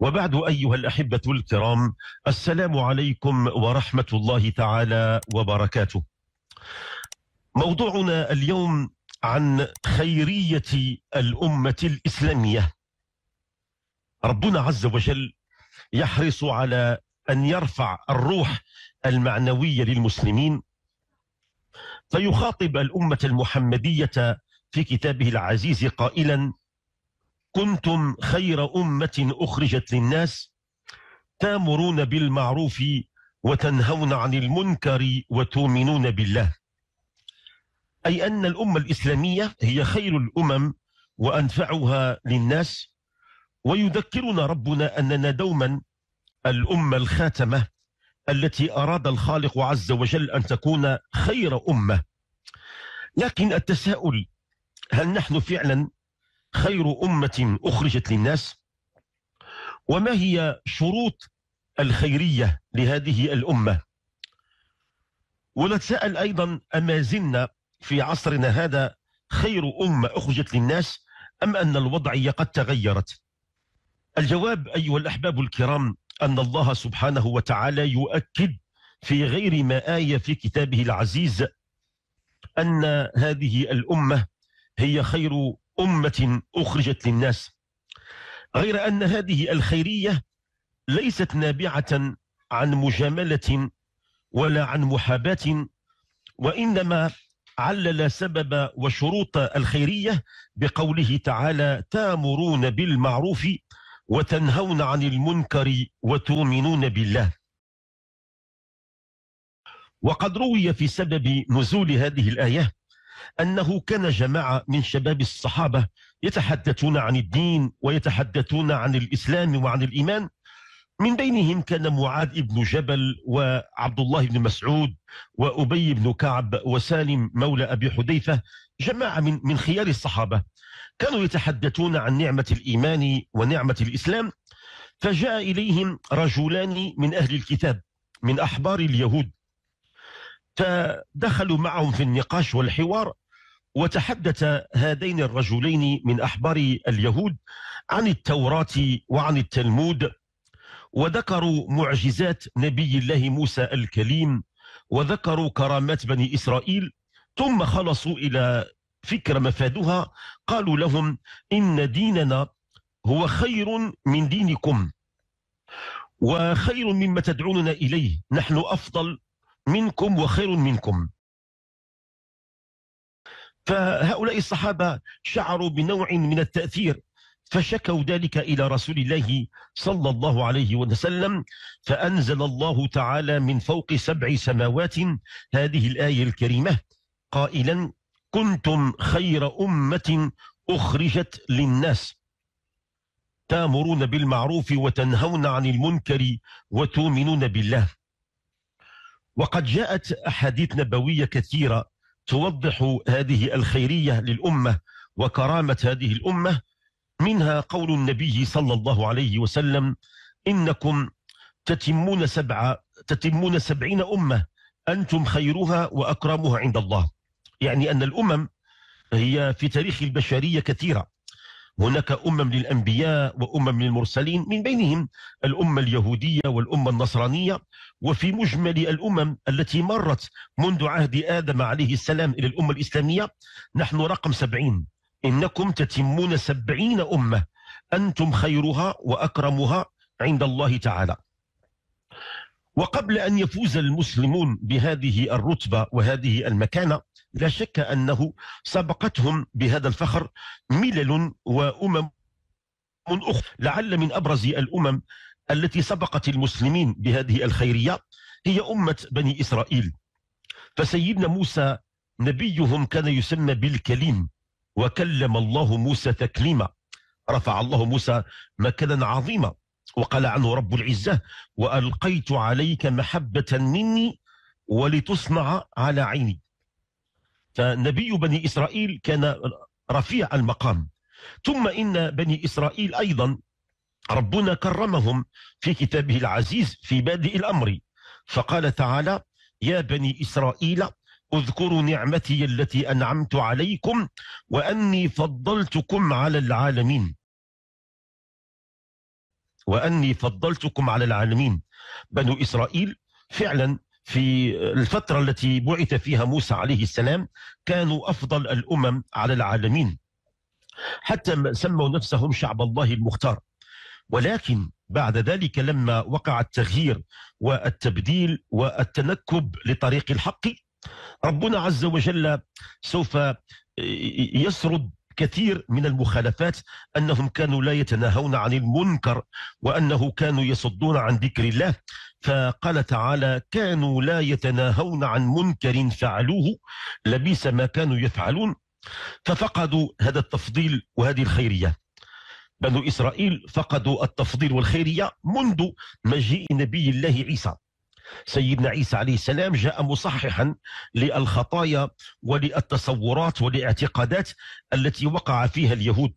وبعد أيها الأحبة الكرام السلام عليكم ورحمة الله تعالى وبركاته موضوعنا اليوم عن خيرية الأمة الإسلامية ربنا عز وجل يحرص على أن يرفع الروح المعنوية للمسلمين فيخاطب الأمة المحمدية في كتابه العزيز قائلا كنتم خير أمة أخرجت للناس تامرون بالمعروف وتنهون عن المنكر وتؤمنون بالله أي أن الأمة الإسلامية هي خير الأمم وأنفعها للناس ويذكرنا ربنا أننا دوما الأمة الخاتمة التي أراد الخالق عز وجل أن تكون خير أمة لكن التساؤل هل نحن فعلا خير أمة أخرجت للناس وما هي شروط الخيرية لهذه الأمة ونتساءل أيضا أما زلنا في عصرنا هذا خير أمة أخرجت للناس أم أن الوضعية قد تغيرت الجواب أيها الأحباب الكرام أن الله سبحانه وتعالى يؤكد في غير ما آية في كتابه العزيز أن هذه الأمة هي خير أمة أخرجت للناس غير أن هذه الخيرية ليست نابعة عن مجاملة ولا عن محاباة وإنما علل سبب وشروط الخيرية بقوله تعالى تامرون بالمعروف وتنهون عن المنكر وتؤمنون بالله وقد روي في سبب نزول هذه الآية أنه كان جماعة من شباب الصحابة يتحدثون عن الدين ويتحدثون عن الإسلام وعن الإيمان من بينهم كان معاذ بن جبل وعبد الله بن مسعود وأبي بن كعب وسالم مولى أبي حذيفة جماعة من, من خيار الصحابة كانوا يتحدثون عن نعمة الإيمان ونعمة الإسلام فجاء إليهم رجلان من أهل الكتاب من أحبار اليهود فدخلوا معهم في النقاش والحوار وتحدث هذين الرجلين من أحبار اليهود عن التوراة وعن التلمود وذكروا معجزات نبي الله موسى الكليم وذكروا كرامات بني إسرائيل ثم خلصوا إلى فكرة مفادها قالوا لهم إن ديننا هو خير من دينكم وخير مما تدعوننا إليه نحن أفضل منكم وخير منكم فهؤلاء الصحابة شعروا بنوع من التأثير فشكوا ذلك إلى رسول الله صلى الله عليه وسلم فأنزل الله تعالى من فوق سبع سماوات هذه الآية الكريمة قائلا كنتم خير أمة أخرجت للناس تامرون بالمعروف وتنهون عن المنكر وتؤمنون بالله وقد جاءت أحاديث نبوية كثيرة توضح هذه الخيرية للأمة وكرامة هذه الأمة منها قول النبي صلى الله عليه وسلم إنكم تتمون سبعة تتمون سبعين أمة أنتم خيرها وأكرمها عند الله يعني أن الأمم هي في تاريخ البشرية كثيرة هناك أمم للأنبياء وأمم للمرسلين من بينهم الأمة اليهودية والأمة النصرانية وفي مجمل الأمم التي مرت منذ عهد آدم عليه السلام إلى الأمة الإسلامية نحن رقم سبعين إنكم تتمون سبعين أمة أنتم خيرها وأكرمها عند الله تعالى وقبل أن يفوز المسلمون بهذه الرتبة وهذه المكانة لا شك أنه سبقتهم بهذا الفخر ملل وأمم أخرى لعل من أبرز الأمم التي سبقت المسلمين بهذه الخيرية هي أمة بني إسرائيل فسيدنا موسى نبيهم كان يسمى بالكليم وكلم الله موسى تكليما رفع الله موسى مكانا عظيما وقال عنه رب العزة وألقيت عليك محبة مني ولتصنع على عيني فنبي بني إسرائيل كان رفيع المقام ثم إن بني إسرائيل أيضا ربنا كرمهم في كتابه العزيز في بادئ الأمر فقال تعالى يا بني إسرائيل اذكروا نعمتي التي أنعمت عليكم وأني فضلتكم على العالمين وأني فضلتكم على العالمين بنو إسرائيل فعلا في الفترة التي بعث فيها موسى عليه السلام كانوا أفضل الأمم على العالمين حتى سموا نفسهم شعب الله المختار ولكن بعد ذلك لما وقع التغيير والتبديل والتنكب لطريق الحق ربنا عز وجل سوف يسرد كثير من المخالفات انهم كانوا لا يتناهون عن المنكر وانه كانوا يصدون عن ذكر الله فقال تعالى كانوا لا يتناهون عن منكر فعلوه لبيس ما كانوا يفعلون ففقدوا هذا التفضيل وهذه الخيريه بنو إسرائيل فقدوا التفضيل والخيرية منذ مجيء نبي الله عيسى سيدنا عيسى عليه السلام جاء مصححا للخطايا وللتصورات والاعتقادات التي وقع فيها اليهود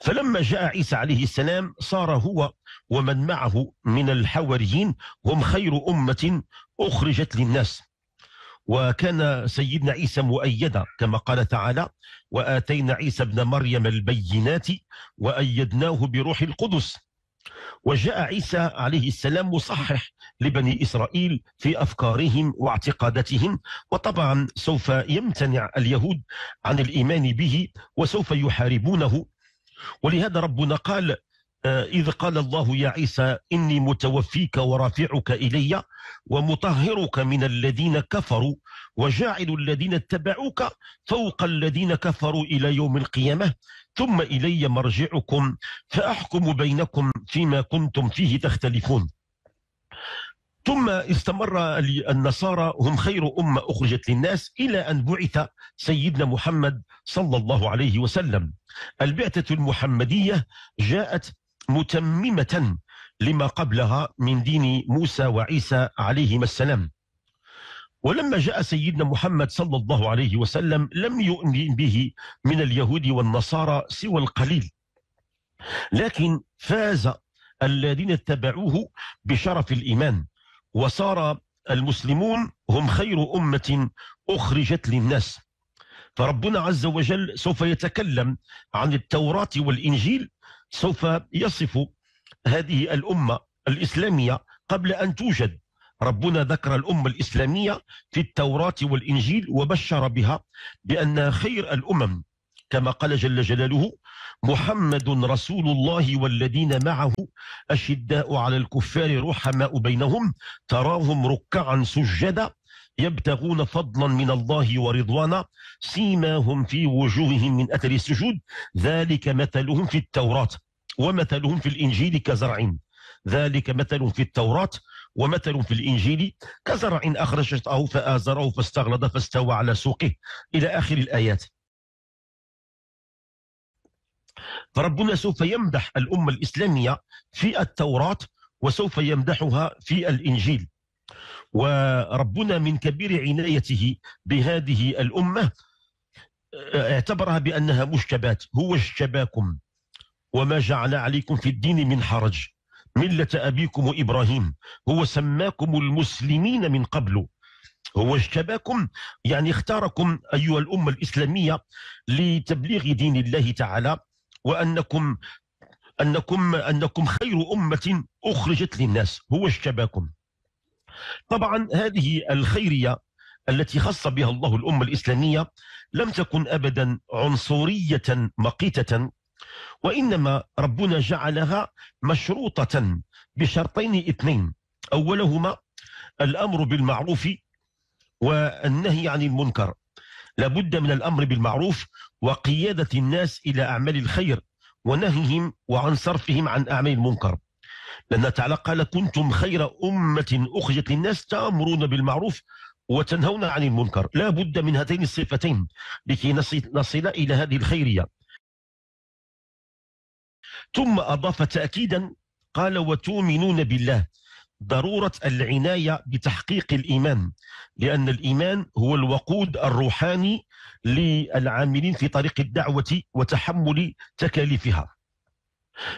فلما جاء عيسى عليه السلام صار هو ومن معه من الحواريين هم خير أمة أخرجت للناس وكان سيدنا عيسى مؤيدا كما قال تعالى وآتينا عيسى ابن مريم البينات وأيدناه بروح القدس وجاء عيسى عليه السلام مصحح لبني إسرائيل في أفكارهم واعتقاداتهم وطبعا سوف يمتنع اليهود عن الإيمان به وسوف يحاربونه ولهذا ربنا قال آه، إذ قال الله يا عيسى إني متوفيك ورافعك إلي ومطهرك من الذين كفروا وجاعل الذين اتبعوك فوق الذين كفروا إلى يوم القيامة ثم إلي مرجعكم فأحكم بينكم فيما كنتم فيه تختلفون ثم استمر النصارى هم خير أمة أخرجت للناس إلى أن بعث سيدنا محمد صلى الله عليه وسلم البعثة المحمدية جاءت متممة لما قبلها من دين موسى وعيسى عليهما السلام ولما جاء سيدنا محمد صلى الله عليه وسلم لم يؤمن به من اليهود والنصارى سوى القليل لكن فاز الذين اتبعوه بشرف الإيمان وصار المسلمون هم خير أمة أخرجت للناس فربنا عز وجل سوف يتكلم عن التوراة والإنجيل سوف يصف هذه الأمة الإسلامية قبل أن توجد ربنا ذكر الأمة الإسلامية في التوراة والإنجيل وبشر بها بأن خير الأمم كما قال جل جلاله محمد رسول الله والذين معه أشداء على الكفار رحماء بينهم تراهم ركعا سجدا يبتغون فضلا من الله ورضوانا سيماهم في وجوههم من أثر السجود ذلك مثلهم في التوراة ومثلهم في الإنجيل كزرع ذلك مثل في التوراة ومثل في الإنجيل كزرع أخرج شطأه فآزره فاستغلظ فاستوى على سوقه إلى آخر الآيات فربنا سوف يمدح الأمة الإسلامية في التوراة وسوف يمدحها في الإنجيل وربنا من كبير عنايته بهذه الأمة آه، اعتبرها بأنها مشتبات هو اشتباكم وما جعل عليكم في الدين من حرج ملة أبيكم إبراهيم هو سماكم المسلمين من قبل هو اجتباكم يعني اختاركم أيها الأمة الإسلامية لتبليغ دين الله تعالى وأنكم أنكم أنكم خير أمة أخرجت للناس هو اجتباكم طبعا هذه الخيرية التي خص بها الله الأمة الإسلامية لم تكن أبدا عنصرية مقيتة وإنما ربنا جعلها مشروطة بشرطين اثنين أولهما الأمر بالمعروف والنهي عن المنكر لابد من الأمر بالمعروف وقيادة الناس إلى أعمال الخير ونهيهم وعن صرفهم عن أعمال المنكر لأن تعالى قال كنتم خير أمة أخرجت للناس تأمرون بالمعروف وتنهون عن المنكر لا بد من هاتين الصفتين لكي نصل إلى هذه الخيرية ثم أضاف تأكيدا قال وتؤمنون بالله ضرورة العناية بتحقيق الإيمان لأن الإيمان هو الوقود الروحاني للعاملين في طريق الدعوة وتحمل تكاليفها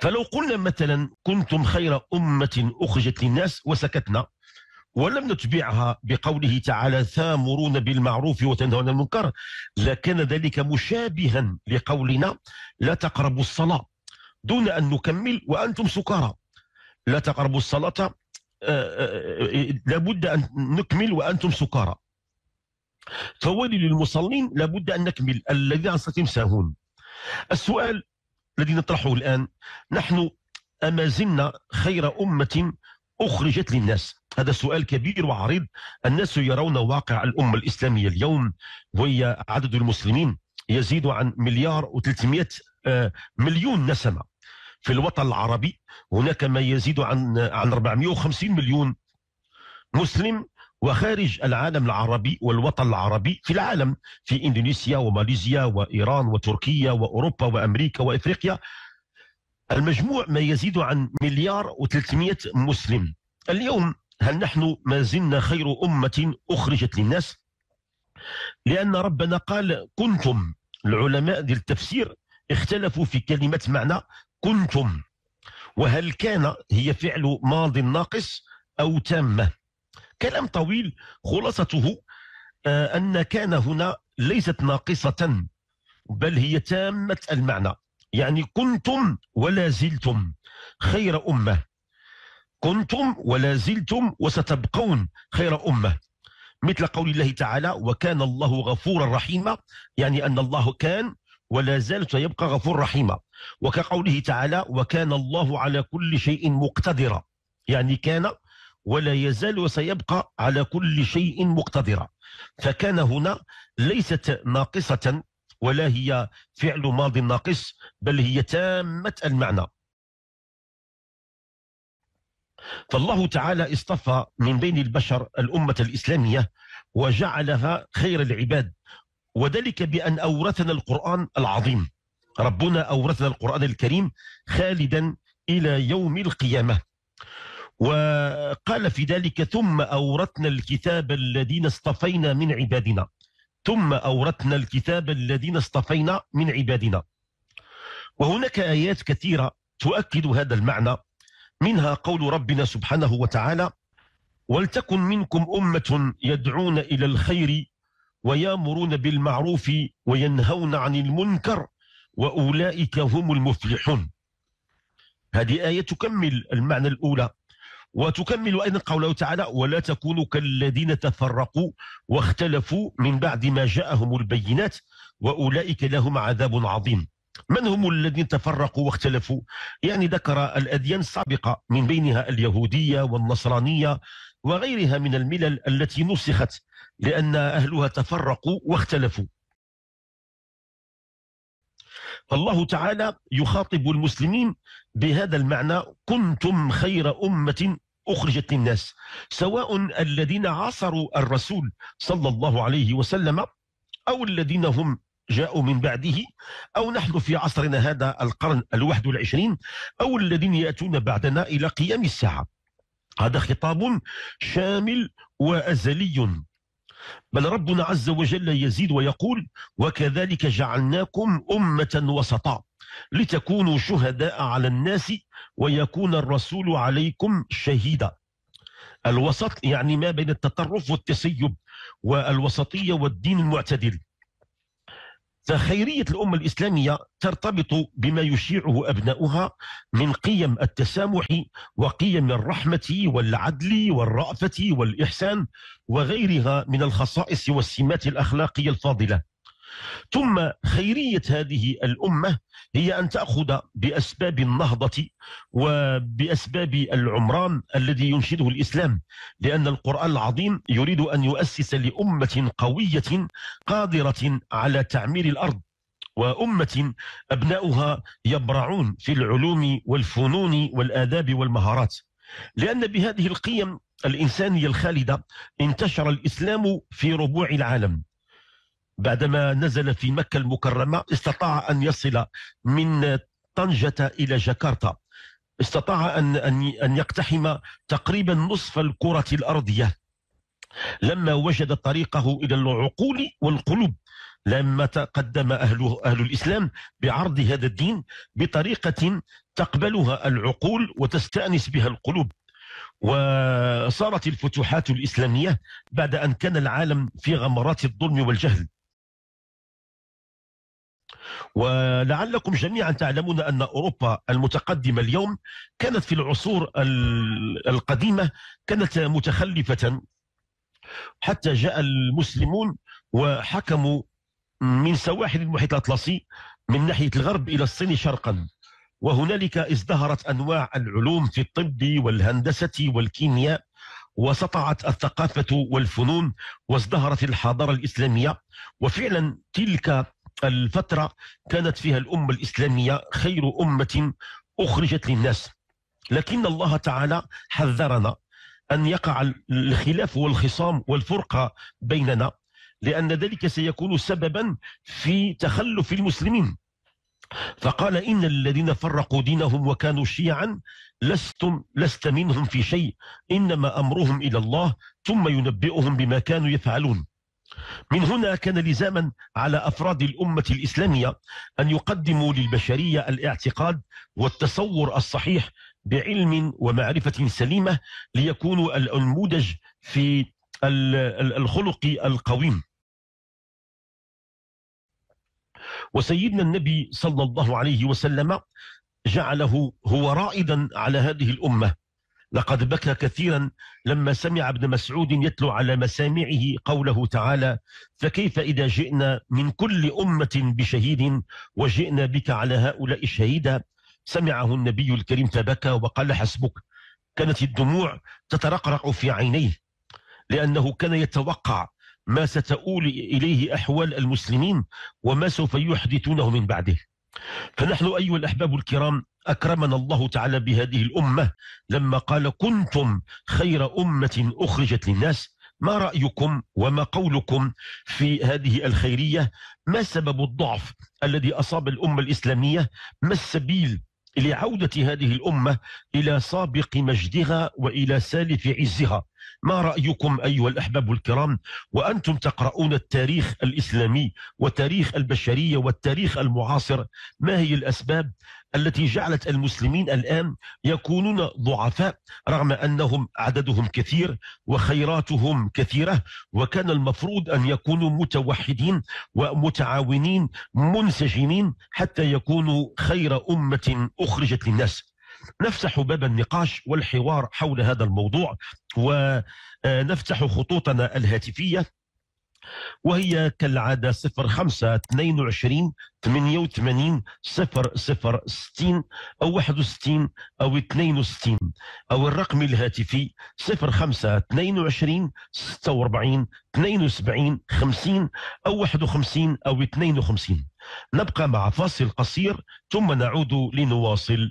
فلو قلنا مثلا كنتم خير أمة أخرجت للناس وسكتنا ولم نتبعها بقوله تعالى ثامرون بالمعروف وتنهون عن المنكر لكان ذلك مشابها لقولنا لا تقربوا الصلاة دون أن نكمل وأنتم سكارى لا تقربوا الصلاة آه، آه، آه، لابد أن نكمل وأنتم سكارى فولي للمصلين لابد أن نكمل الذين عن ساهون السؤال الذي نطرحه الآن نحن أما زلنا خير أمة أخرجت للناس هذا سؤال كبير وعريض الناس يرون واقع الأمة الإسلامية اليوم وهي عدد المسلمين يزيد عن مليار و300 آه، مليون نسمة في الوطن العربي هناك ما يزيد عن عن 450 مليون مسلم وخارج العالم العربي والوطن العربي في العالم في اندونيسيا وماليزيا وايران وتركيا واوروبا وامريكا وافريقيا المجموع ما يزيد عن مليار و300 مسلم اليوم هل نحن ما زلنا خير امه اخرجت للناس لان ربنا قال كنتم العلماء ديال التفسير اختلفوا في كلمه معنى كنتم وهل كان هي فعل ماض ناقص او تامه كلام طويل خلاصته آه، أن كان هنا ليست ناقصة بل هي تامة المعنى يعني كنتم ولا زلتم خير أمة كنتم ولا زلتم وستبقون خير أمة مثل قول الله تعالى وكان الله غفورا رحيما يعني أن الله كان ولا زال سيبقى غفور رحيما وكقوله تعالى وكان الله على كل شيء مقتدرا يعني كان ولا يزال وسيبقى على كل شيء مقتدرا فكان هنا ليست ناقصة ولا هي فعل ماضي ناقص بل هي تامة المعنى فالله تعالى اصطفى من بين البشر الأمة الإسلامية وجعلها خير العباد وذلك بأن أورثنا القرآن العظيم ربنا أورثنا القرآن الكريم خالدا إلى يوم القيامة وقال في ذلك ثم أورثنا الكتاب الذين اصطفينا من عبادنا ثم أورثنا الكتاب الذين اصطفينا من عبادنا وهناك آيات كثيرة تؤكد هذا المعنى منها قول ربنا سبحانه وتعالى ولتكن منكم أمة يدعون إلى الخير ويامرون بالمعروف وينهون عن المنكر وأولئك هم المفلحون هذه آية تكمل المعنى الأولى وتكمل أيضا قوله تعالى ولا تكونوا كالذين تفرقوا واختلفوا من بعد ما جاءهم البينات وأولئك لهم عذاب عظيم من هم الذين تفرقوا واختلفوا يعني ذكر الأديان السابقة من بينها اليهودية والنصرانية وغيرها من الملل التي نسخت لأن أهلها تفرقوا واختلفوا فالله تعالى يخاطب المسلمين بهذا المعنى كنتم خير أمة أخرجت للناس سواء الذين عاصروا الرسول صلى الله عليه وسلم أو الذين هم جاءوا من بعده أو نحن في عصرنا هذا القرن الواحد والعشرين أو الذين يأتون بعدنا إلى قيام الساعة هذا خطاب شامل وأزلي بل ربنا عز وجل يزيد ويقول وكذلك جعلناكم أمة وسطا لتكونوا شهداء على الناس ويكون الرسول عليكم شهيدا الوسط يعني ما بين التطرف والتسيب والوسطية والدين المعتدل فخيرية الأمة الإسلامية ترتبط بما يشيعه أبناؤها من قيم التسامح وقيم الرحمة والعدل والرأفة والإحسان وغيرها من الخصائص والسمات الأخلاقية الفاضلة ثم خيرية هذه الأمة هي أن تأخذ بأسباب النهضة وبأسباب العمران الذي ينشده الإسلام لأن القرآن العظيم يريد أن يؤسس لأمة قوية قادرة على تعمير الأرض وأمة أبناؤها يبرعون في العلوم والفنون والآداب والمهارات لأن بهذه القيم الإنسانية الخالدة انتشر الإسلام في ربوع العالم بعدما نزل في مكة المكرمة استطاع أن يصل من طنجة إلى جاكرتا استطاع أن, أن, أن يقتحم تقريبا نصف الكرة الأرضية لما وجد طريقه إلى العقول والقلوب لما تقدم أهل, أهل الإسلام بعرض هذا الدين بطريقة تقبلها العقول وتستأنس بها القلوب وصارت الفتوحات الإسلامية بعد أن كان العالم في غمرات الظلم والجهل ولعلكم جميعا تعلمون أن أوروبا المتقدمة اليوم كانت في العصور القديمة كانت متخلفة حتى جاء المسلمون وحكموا من سواحل المحيط الأطلسي من ناحية الغرب إلى الصين شرقا وهنالك ازدهرت أنواع العلوم في الطب والهندسة والكيمياء وسطعت الثقافة والفنون وازدهرت الحضارة الإسلامية وفعلا تلك الفترة كانت فيها الأمة الإسلامية خير أمة أخرجت للناس لكن الله تعالى حذرنا أن يقع الخلاف والخصام والفرقة بيننا لأن ذلك سيكون سببا في تخلف المسلمين فقال إن الذين فرقوا دينهم وكانوا شيعا لستم لست منهم في شيء إنما أمرهم إلى الله ثم ينبئهم بما كانوا يفعلون من هنا كان لزاما على أفراد الأمة الإسلامية أن يقدموا للبشرية الاعتقاد والتصور الصحيح بعلم ومعرفة سليمة ليكونوا الأنموذج في الخلق القويم وسيدنا النبي صلى الله عليه وسلم جعله هو رائدا على هذه الأمة لقد بكى كثيرا لما سمع ابن مسعود يتلو على مسامعه قوله تعالى فكيف إذا جئنا من كل أمة بشهيد وجئنا بك على هؤلاء الشهيدة سمعه النبي الكريم فبكى وقال حسبك كانت الدموع تترقرق في عينيه لأنه كان يتوقع ما ستؤول إليه أحوال المسلمين وما سوف يحدثونه من بعده فنحن أيها الأحباب الكرام أكرمنا الله تعالى بهذه الأمة لما قال كنتم خير أمة أخرجت للناس ما رأيكم وما قولكم في هذه الخيرية ما سبب الضعف الذي أصاب الأمة الإسلامية ما السبيل لعودة هذه الأمة إلى سابق مجدها وإلى سالف عزها ما رأيكم أيها الأحباب الكرام وأنتم تقرؤون التاريخ الإسلامي وتاريخ البشرية والتاريخ المعاصر ما هي الأسباب التي جعلت المسلمين الآن يكونون ضعفاء رغم أنهم عددهم كثير وخيراتهم كثيرة وكان المفروض أن يكونوا متوحدين ومتعاونين منسجمين حتى يكونوا خير أمة أخرجت للناس نفتح باب النقاش والحوار حول هذا الموضوع ونفتح آه، خطوطنا الهاتفية وهي كالعادة 05 22 88 00 60 أو 61 أو 62 أو الرقم الهاتفي 05 22 46 72 50 أو 51 أو 52 نبقى مع فاصل قصير ثم نعود لنواصل